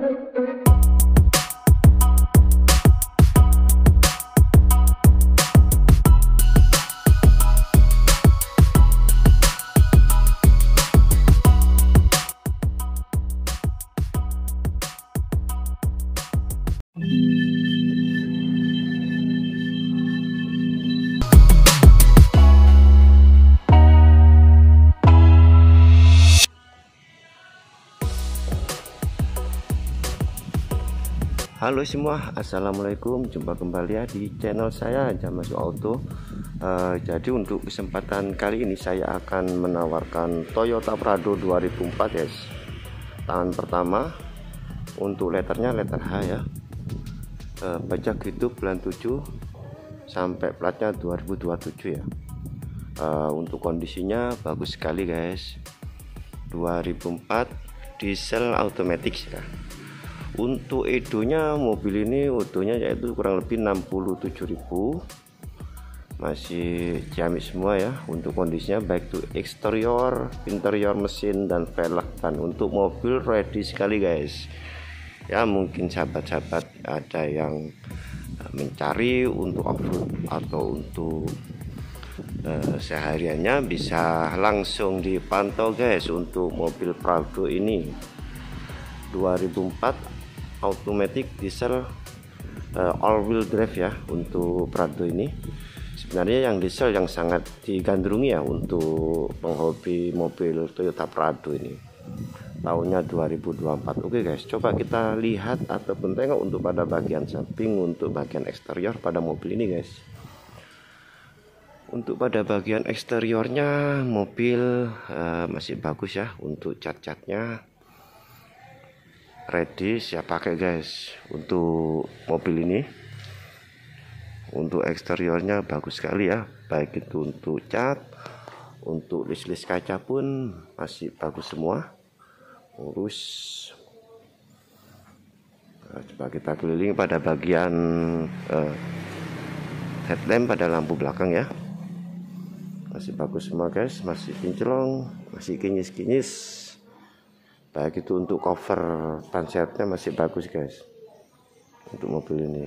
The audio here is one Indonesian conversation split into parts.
thank you Halo semua, assalamualaikum. Jumpa kembali ya di channel saya Jamasu Auto. Uh, jadi untuk kesempatan kali ini saya akan menawarkan Toyota Prado 2004 ya. Tangan pertama untuk letternya letter H ya. Uh, pajak hidup bulan 7 sampai platnya 2027 ya. Uh, untuk kondisinya bagus sekali guys. 2004 diesel automatic ya untuk edonya mobil ini utuhnya yaitu kurang lebih 67.000 masih ciamik semua ya untuk kondisinya baik itu eksterior interior mesin dan velg dan untuk mobil ready sekali guys ya mungkin sahabat-sahabat ada yang eh, mencari untuk upload atau untuk uh, sehariannya bisa langsung dipantau guys untuk mobil Prado ini 2004 automatic diesel uh, eh, all wheel drive ya untuk Prado ini sebenarnya yang diesel yang sangat digandrungi ya untuk penghobi mobil Toyota Prado ini tahunnya 2024 oke guys coba kita lihat ataupun tengok untuk pada bagian samping untuk bagian eksterior pada mobil ini guys untuk pada bagian eksteriornya mobil uh, masih bagus ya untuk cat-catnya ready siap pakai guys untuk mobil ini untuk eksteriornya bagus sekali ya baik itu untuk cat untuk list-list kaca pun masih bagus semua urus nah, coba kita keliling pada bagian eh, headlamp pada lampu belakang ya masih bagus semua guys masih kinclong masih kinyis-kinyis baik itu untuk cover pansetnya masih bagus guys untuk mobil ini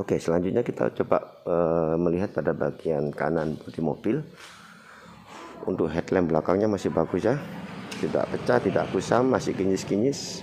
oke selanjutnya kita coba uh, melihat pada bagian kanan di mobil untuk headlamp belakangnya masih bagus ya tidak pecah tidak kusam masih kinyis-kinyis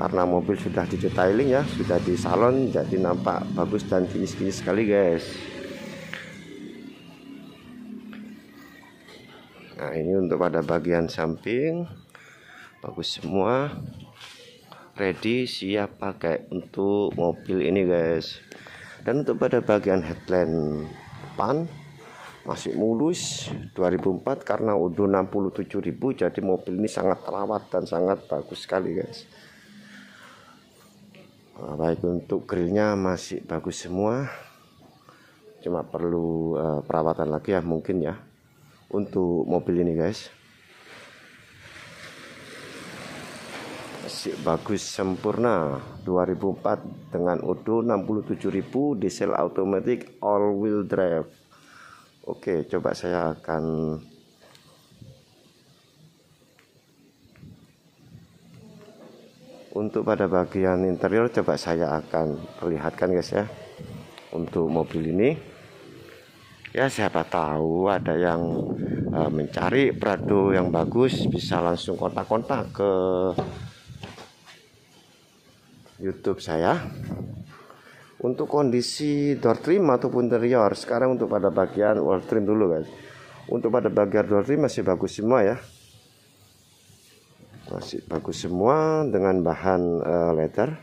karena mobil sudah di detailing ya sudah di salon jadi nampak bagus dan kinis-kinis sekali guys nah ini untuk pada bagian samping bagus semua ready siap pakai untuk mobil ini guys dan untuk pada bagian headlamp depan masih mulus 2004 karena udah 67.000 jadi mobil ini sangat terawat dan sangat bagus sekali guys nah, baik untuk grillnya masih bagus semua cuma perlu uh, perawatan lagi ya mungkin ya untuk mobil ini guys masih bagus sempurna 2004 dengan UDO 67.000 diesel automatic all wheel drive. Oke, coba saya akan Untuk pada bagian interior coba saya akan perlihatkan guys ya. Untuk mobil ini ya siapa tahu ada yang eh, mencari Prado yang bagus bisa langsung kontak-kontak ke YouTube saya untuk kondisi door trim ataupun interior sekarang untuk pada bagian wall trim dulu guys untuk pada bagian door trim masih bagus semua ya masih bagus semua dengan bahan uh, leather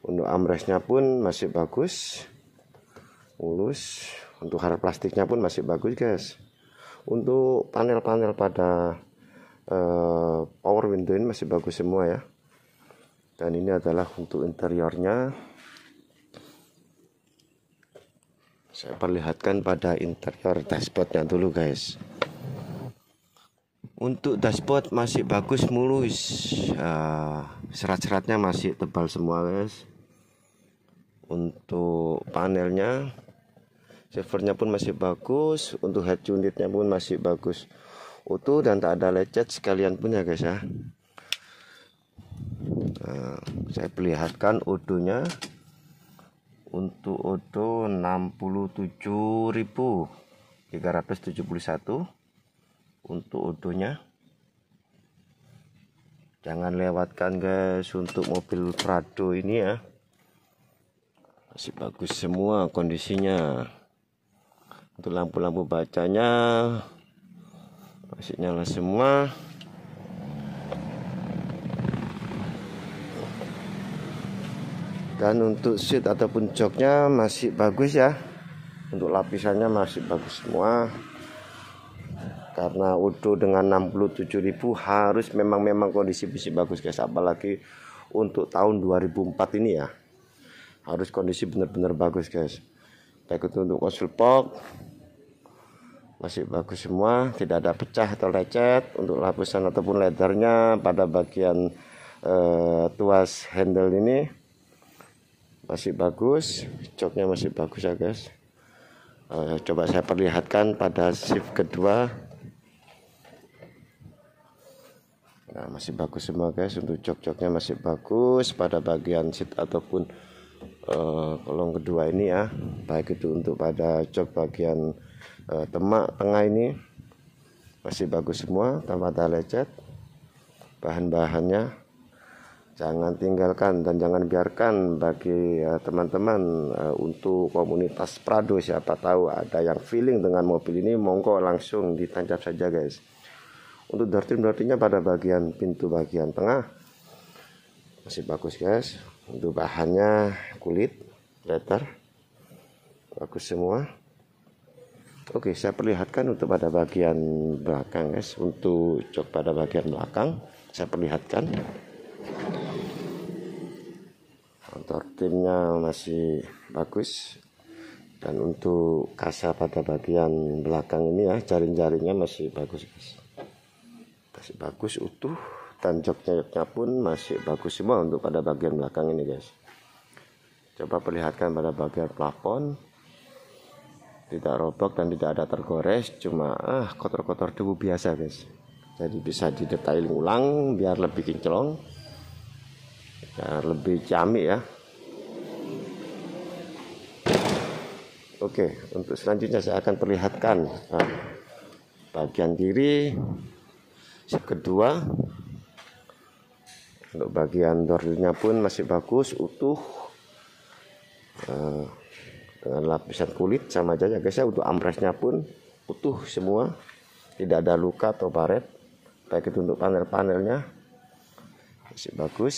untuk amresnya pun masih bagus mulus untuk hard plastiknya pun masih bagus guys untuk panel-panel pada uh, power window ini masih bagus semua ya dan ini adalah untuk interiornya saya perlihatkan pada interior dashboardnya dulu guys untuk dashboard masih bagus mulus ah, serat-seratnya masih tebal semua guys untuk panelnya servernya pun masih bagus untuk head unitnya pun masih bagus utuh dan tak ada lecet sekalian punya, guys ya nah, saya perlihatkan odonya untuk odo 67.371 untuk odonya jangan lewatkan guys untuk mobil Prado ini ya masih bagus semua kondisinya untuk lampu-lampu bacanya masih nyala semua dan untuk seat ataupun joknya masih bagus ya untuk lapisannya masih bagus semua karena Udo dengan 67.000 harus memang memang kondisi besi bagus guys apalagi untuk tahun 2004 ini ya harus kondisi benar-benar bagus guys baik itu untuk konsul pok masih bagus semua tidak ada pecah atau lecet untuk lapisan ataupun leathernya pada bagian eh, tuas handle ini masih bagus joknya masih bagus ya guys uh, coba saya perlihatkan pada shift kedua nah masih bagus semua guys untuk jok-joknya masih bagus pada bagian seat ataupun uh, kolong kedua ini ya baik itu untuk pada jok bagian uh, temak tengah ini masih bagus semua tanpa ada lecet bahan-bahannya jangan tinggalkan dan jangan biarkan bagi eh, teman-teman ya, uh, untuk komunitas Prado siapa tahu ada yang feeling dengan mobil ini monggo langsung ditancap saja guys untuk dartin dartinnya pada bagian pintu bagian tengah masih bagus guys untuk bahannya kulit leather bagus semua Oke saya perlihatkan untuk pada bagian belakang guys untuk jok pada bagian belakang saya perlihatkan motor timnya masih bagus dan untuk kasa pada bagian belakang ini ya jaring-jaringnya masih bagus guys masih bagus utuh dan joknya pun masih bagus semua untuk pada bagian belakang ini guys coba perlihatkan pada bagian plafon tidak robek dan tidak ada tergores cuma ah kotor-kotor debu biasa guys jadi bisa didetailing ulang biar lebih kinclong biar lebih cami ya Oke untuk selanjutnya saya akan perlihatkan nah, bagian kiri sip kedua untuk bagian dorilnya pun masih bagus utuh eh, dengan lapisan kulit sama aja ya, guys ya untuk ampresnya pun utuh semua tidak ada luka atau baret baik itu untuk panel-panelnya masih bagus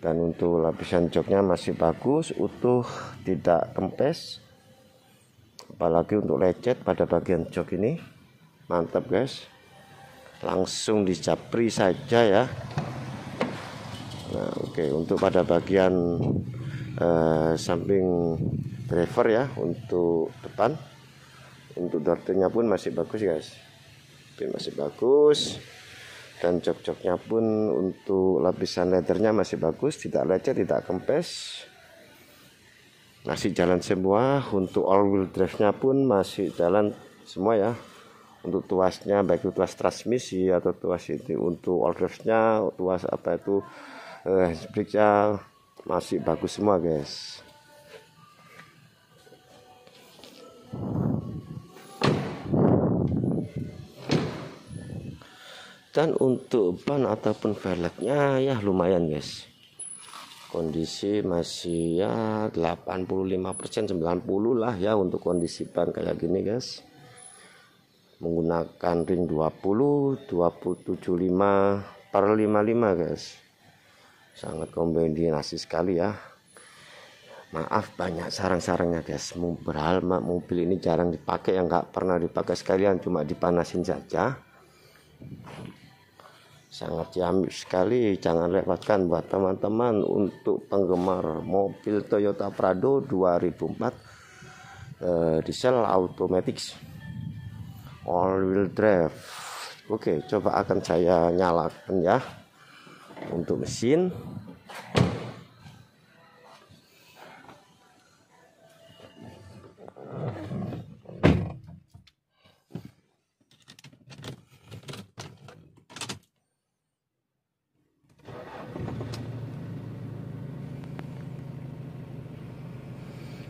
dan untuk lapisan joknya masih bagus utuh tidak kempes apalagi untuk lecet pada bagian jok ini mantap guys langsung dicapri saja ya nah oke okay. untuk pada bagian eh, samping driver ya untuk depan untuk dartnya pun masih bagus guys masih bagus dan cocoknya pun untuk lapisan leathernya masih bagus tidak lecet tidak kempes masih jalan semua untuk all wheel drive nya pun masih jalan semua ya untuk tuasnya baik itu tuas transmisi atau tuas itu untuk all drive nya tuas apa itu eh, masih bagus semua guys dan untuk ban ataupun velgnya ya lumayan guys kondisi masih ya 85% 90 lah ya untuk kondisi ban kayak gini guys menggunakan ring 20 275 per 55 guys sangat kombinasi sekali ya maaf banyak sarang-sarangnya guys mobil mobil ini jarang dipakai yang nggak pernah dipakai sekalian cuma dipanasin saja sangat ciamik sekali jangan lewatkan buat teman-teman untuk penggemar mobil Toyota Prado 2004 eh, diesel automatics all wheel drive oke coba akan saya nyalakan ya untuk mesin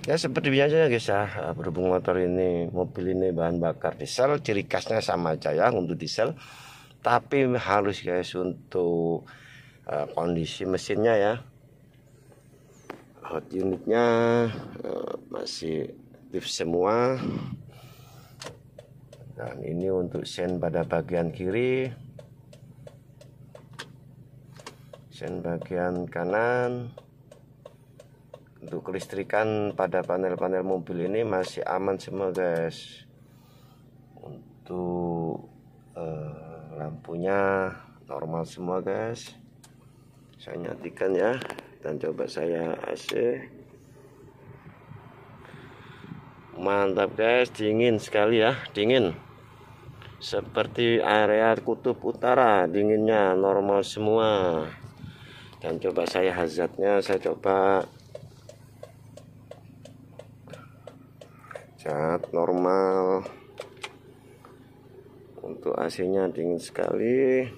ya seperti biasa ya guys ya eh, berhubung motor ini mobil ini bahan bakar diesel ciri khasnya sama aja ya untuk diesel tapi harus guys untuk uh, kondisi mesinnya ya hot unitnya uh, masih aktif semua dan ini untuk sen pada bagian kiri sen bagian kanan untuk kelistrikan pada panel-panel mobil ini masih aman semua guys untuk eh, lampunya normal semua guys saya nyatikan ya dan coba saya AC mantap guys dingin sekali ya dingin seperti area kutub utara dinginnya normal semua dan coba saya hazardnya saya coba cat normal untuk AC nya dingin sekali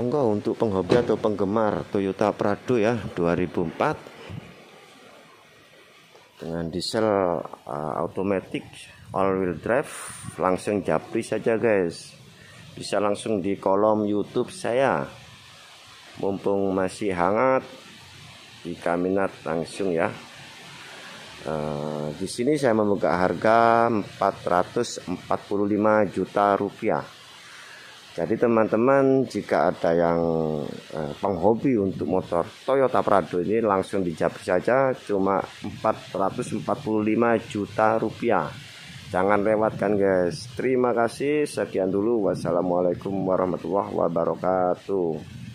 monggo untuk penghobi atau penggemar Toyota Prado ya 2004 dengan diesel uh, automatic all wheel drive langsung japri saja guys bisa langsung di kolom YouTube saya mumpung masih hangat di kaminat langsung ya Uh, di sini saya membuka harga 445 juta rupiah jadi teman-teman jika ada yang eh, penghobi untuk motor Toyota Prado ini langsung dijabut saja cuma 445 juta rupiah. Jangan lewatkan guys. Terima kasih. Sekian dulu. Wassalamualaikum warahmatullahi wabarakatuh.